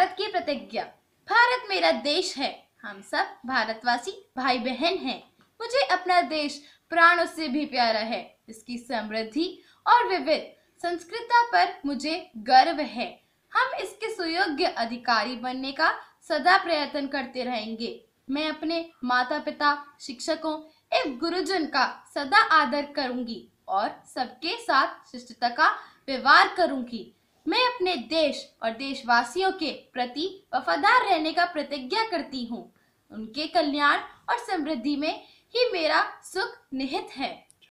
भारत की प्रतिज्ञा भारत मेरा देश है हम सब भारतवासी भाई बहन हैं मुझे अपना देश प्राणों से भी प्यारा है इसकी समृद्धि और विविध संस्कृता पर मुझे गर्व है हम इसके सुयोग्य अधिकारी बनने का सदा प्रयत्न करते रहेंगे मैं अपने माता पिता शिक्षकों एवं गुरुजन का सदा आदर करूंगी और सबके साथ शिष्टता का व्यवहार करूंगी मैं अपने देश और देशवासियों के प्रति वफादार रहने का प्रतिज्ञा करती हूँ उनके कल्याण और समृद्धि में ही मेरा सुख निहित है